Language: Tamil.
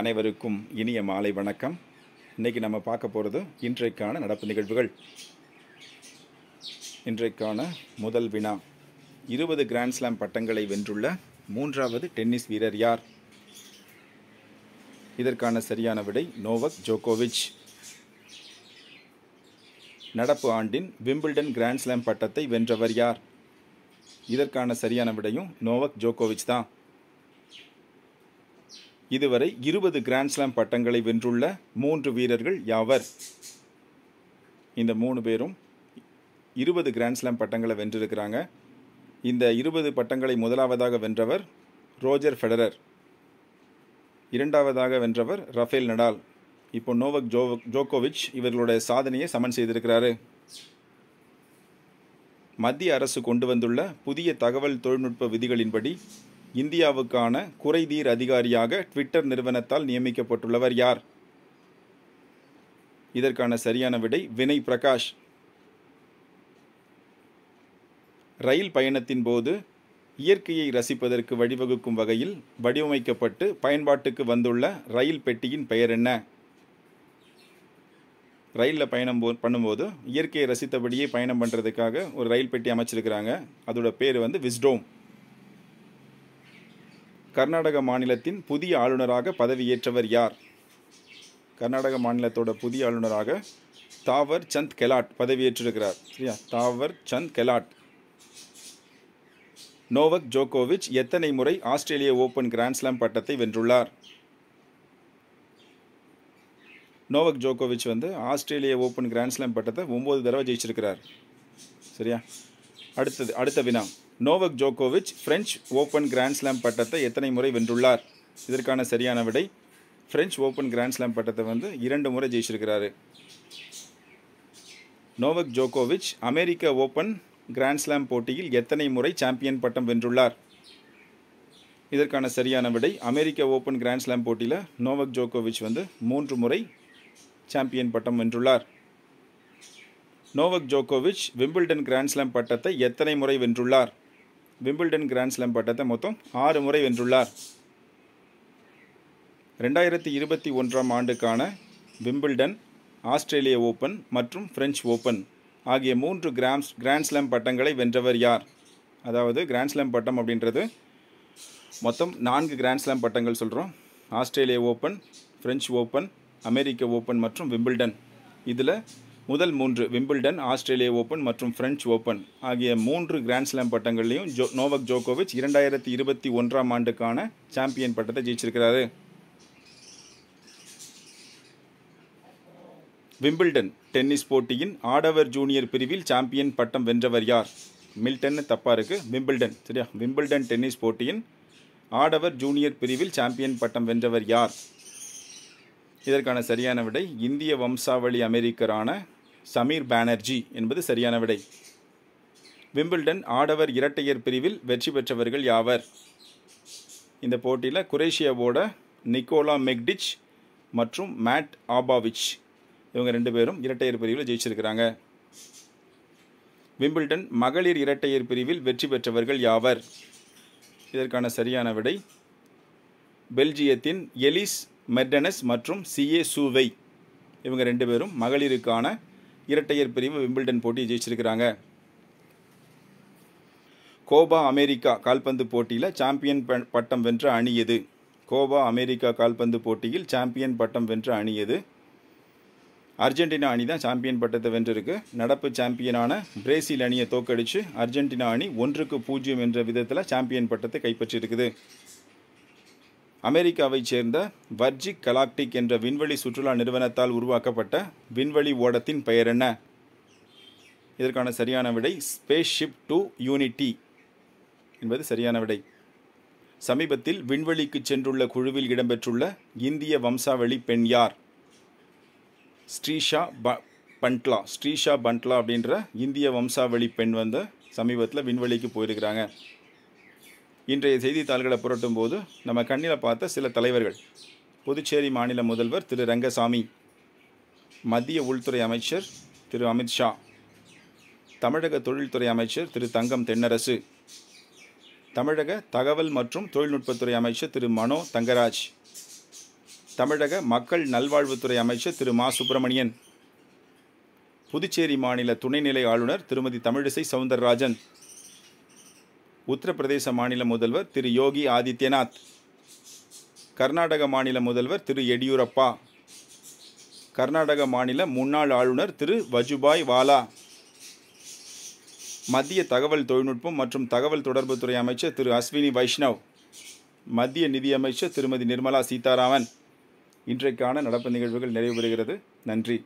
அனைவருக்கும் இனிய மாலை வணக்கம் இன்றைக்கி நம்ம பார்க்க போகிறது இன்றைக்கான நடப்பு நிகழ்வுகள் இன்றைக்கான முதல் வினா இருபது கிராண்ட்ஸ்லாம் பட்டங்களை வென்றுள்ள மூன்றாவது டென்னிஸ் வீரர் யார் இதற்கான சரியான விடை நோவக் ஜோகோவிச் நடப்பு ஆண்டின் விம்பிள்டன் கிராண்ட்ஸ்லாம் பட்டத்தை வென்றவர் யார் இதற்கான சரியான விடையும் நோவக் ஜோகோவிச் தான் இதுவரை இருபது கிராண்ட்ஸ்லாம் பட்டங்களை வென்றுள்ள மூன்று வீரர்கள் யாவர் இந்த மூணு பேரும் இருபது கிராண்ட்ஸ்லாம் பட்டங்களை வென்றிருக்கிறாங்க இந்த இருபது பட்டங்களை முதலாவதாக வென்றவர் ரோஜர் ஃபெடரர் இரண்டாவதாக வென்றவர் ரஃபேல் நடால் இப்போ நோவக் ஜோ ஜோகோவிச் இவர்களுடைய சாதனையை சமன் செய்திருக்கிறாரு மத்திய அரசு கொண்டு வந்துள்ள புதிய தகவல் தொழில்நுட்ப விதிகளின்படி இந்தியாவுக்கான குறைதீர் அதிகாரியாக ட்விட்டர் நிறுவனத்தால் நியமிக்கப்பட்டுள்ளவர் யார் இதற்கான சரியான விடை வினய் பிரகாஷ் ரயில் பயணத்தின் போது இயற்கையை ரசிப்பதற்கு வழிவகுக்கும் வகையில் வடிவமைக்கப்பட்டு பயன்பாட்டுக்கு வந்துள்ள ரயில் பெட்டியின் பெயர் என்ன ரயிலில் பயணம் போ பண்ணும்போது இயற்கையை ரசித்தபடியே பயணம் பண்ணுறதுக்காக ஒரு ரயில் பெட்டி அமைச்சிருக்கிறாங்க அதோட பேர் வந்து விஸ்டோம் கர்நாடக மாநிலத்தின் புதிய ஆளுநராக பதவியேற்றவர் யார் கர்நாடக மாநிலத்தோட புதிய ஆளுநராக தாவர் சந்த் கெலாட் பதவியேற்றிருக்கிறார் சரியா தாவர் சந்த் கெலாட் நோவக் ஜோகோவிச் எத்தனை முறை ஆஸ்திரேலிய ஓப்பன் கிராண்ட்ஸ்லாம் பட்டத்தை வென்றுள்ளார் நோவக் ஜோகோவிச் வந்து ஆஸ்திரேலிய ஓப்பன் கிராண்ட்ஸ்லாம் பட்டத்தை ஒம்பது தடவை ஜெயிச்சிருக்கிறார் சரியா அடுத்தது அடுத்த வினா நோவக் ஜோகோவிச் பிரெஞ்சு ஓப்பன் கிராண்ட்ஸ்லாம் பட்டத்தை எத்தனை முறை வென்றுள்ளார் இதற்கான சரியான விடை பிரெஞ்சு ஓப்பன் கிராண்ட்ஸ்லாம் பட்டத்தை வந்து இரண்டு முறை ஜெயிச்சிருக்கிறாரு நோவக் ஜோகோவிச் அமெரிக்க ஓப்பன் கிராண்ட்ஸ்லாம் போட்டியில் எத்தனை முறை சாம்பியன் பட்டம் வென்றுள்ளார் இதற்கான சரியான விடை அமெரிக்க ஓப்பன் கிராண்ட்ஸ்லாம் போட்டியில் நோவக் ஜோகோவிச் வந்து மூன்று முறை சாம்பியன் பட்டம் வென்றுள்ளார் நோவக் ஜோகோவிச் விம்பிள்டன் கிராண்ட்ஸ்லாம் பட்டத்தை எத்தனை முறை வென்றுள்ளார் விம்பிள்டன் கிராண்ட்ஸ்லாம் பட்டத்தை மொத்தம் ஆறு முறை வென்றுள்ளார் ரெண்டாயிரத்தி இருபத்தி ஒன்றாம் ஆண்டுக்கான விம்பிள்டன் ஆஸ்திரேலிய ஓப்பன் மற்றும் பிரெஞ்ச் ஓப்பன் ஆகிய மூன்று கிராம்ஸ் கிராண்ட்ஸ்லாம் பட்டங்களை வென்றவர் யார் அதாவது கிராண்ட்ஸ்லாம் பட்டம் அப்படின்றது மொத்தம் நான்கு கிராண்ட்ஸ்லாம் பட்டங்கள் சொல்கிறோம் ஆஸ்திரேலிய ஓப்பன் ஃப்ரெஞ்ச் ஓப்பன் அமெரிக்க ஓப்பன் மற்றும் விம்பிள்டன் இதில் முதல் மூன்று விம்பிள்டன் ஆஸ்திரேலிய ஓப்பன் மற்றும் பிரெஞ்சு ஓப்பன் ஆகிய மூன்று கிராண்ட்ஸ்லாம் பட்டங்களையும் ஜோ நோவக் ஜோகோவிச் இரண்டாயிரத்தி இருபத்தி ஒன்றாம் ஆண்டுக்கான சாம்பியன் பட்டத்தை ஜெயிச்சிருக்கிறாரு விம்பிள்டன் டென்னிஸ் போட்டியின் ஆடவர் ஜூனியர் பிரிவில் சாம்பியன் பட்டம் வென்றவர் யார் மில்டன் தப்பாக இருக்குது விம்பிள்டன் சரியா விம்பிள்டன் டென்னிஸ் போட்டியின் ஆடவர் ஜூனியர் பிரிவில் சாம்பியன் பட்டம் வென்றவர் யார் இதற்கான சரியான விடை இந்திய வம்சாவளி அமெரிக்கரான சமீர் பானர்ஜி என்பது சரியான விடை விம்பிள்டன் ஆடவர் இரட்டையர் பிரிவில் வெற்றி பெற்றவர்கள் யாவர் இந்த போட்டியில் குரேஷியாவோட நிக்கோலா மெக்டிச் மற்றும் மேட் ஆபாவிச் இவங்க ரெண்டு பேரும் இரட்டையர் பிரிவில் ஜெயிச்சிருக்கிறாங்க விம்பிள்டன் மகளிர் இரட்டையர் பிரிவில் வெற்றி பெற்றவர்கள் யாவர் இதற்கான சரியான விடை பெல்ஜியத்தின் எலிஸ் மெர்டனஸ் மற்றும் சிஏ சூவை இவங்க ரெண்டு பேரும் மகளிருக்கான இரட்டையர் பிரிவு விம்பிள்டன் போட்டி ஜெயிச்சிருக்கிறாங்க கோபா அமெரிக்கா கால்பந்து போட்டியில் சாம்பியன் பட்டம் வென்ற அணி எது கோபா அமெரிக்கா கால்பந்து போட்டியில் சாம்பியன் பட்டம் வென்ற அணி எது அர்ஜென்டினா அணி தான் சாம்பியன் பட்டத்தை வென்றிருக்கு நடப்பு சாம்பியனான பிரேசில் அணியை தோக்கடித்து அர்ஜென்டினா அணி ஒன்றுக்கு பூஜ்ஜியம் என்ற விதத்தில் சாம்பியன் பட்டத்தை கைப்பற்றியிருக்குது அமெரிக்காவைச் சேர்ந்த வர்ஜிக் கலாக்டிக் என்ற விண்வெளி சுற்றுலா நிறுவனத்தால் உருவாக்கப்பட்ட விண்வெளி ஓடத்தின் பெயர் என்ன இதற்கான சரியான விடை ஸ்பேஸ் ஷிப் டு யூனிட்டி என்பது சரியான விடை சமீபத்தில் விண்வெளிக்கு சென்றுள்ள குழுவில் இடம்பெற்றுள்ள இந்திய வம்சாவளி பெண் யார் ஸ்ரீஷா ப பண்ட்லா ஸ்ரீஷா பண்ட்லா அப்படின்ற இந்திய வம்சாவளி பெண் வந்து சமீபத்தில் விண்வெளிக்கு போயிருக்கிறாங்க இன்றைய செய்தித்தாள்களை புரட்டும் போது நம்ம கண்ணில் பார்த்த சில தலைவர்கள் புதுச்சேரி மாநில முதல்வர் திரு ரங்கசாமி மத்திய உள்துறை அமைச்சர் திரு அமித்ஷா தமிழக தொழில்துறை அமைச்சர் திரு தங்கம் தென்னரசு தமிழக தகவல் மற்றும் தொழில்நுட்பத்துறை அமைச்சர் திரு மனோ தங்கராஜ் தமிழக மக்கள் நல்வாழ்வுத்துறை அமைச்சர் திரு மா சுப்பிரமணியன் புதுச்சேரி மாநில துணைநிலை ஆளுநர் திருமதி தமிழிசை சவுந்தரராஜன் உத்தரப்பிரதேச மாநில முதல்வர் திரு யோகி ஆதித்யநாத் கர்நாடக மாநில முதல்வர் திரு எடியூரப்பா கர்நாடக மாநில முன்னாள் ஆளுநர் திரு வஜுபாய் வாலா மத்திய தகவல் தொழில்நுட்பம் மற்றும் தகவல் தொடர்புத்துறை அமைச்சர் திரு அஸ்வினி வைஷ்ணவ் மத்திய நிதியமைச்சர் திருமதி நிர்மலா சீதாராமன் இன்றைக்கான நடப்பு நிகழ்வுகள் நிறைவு பெறுகிறது நன்றி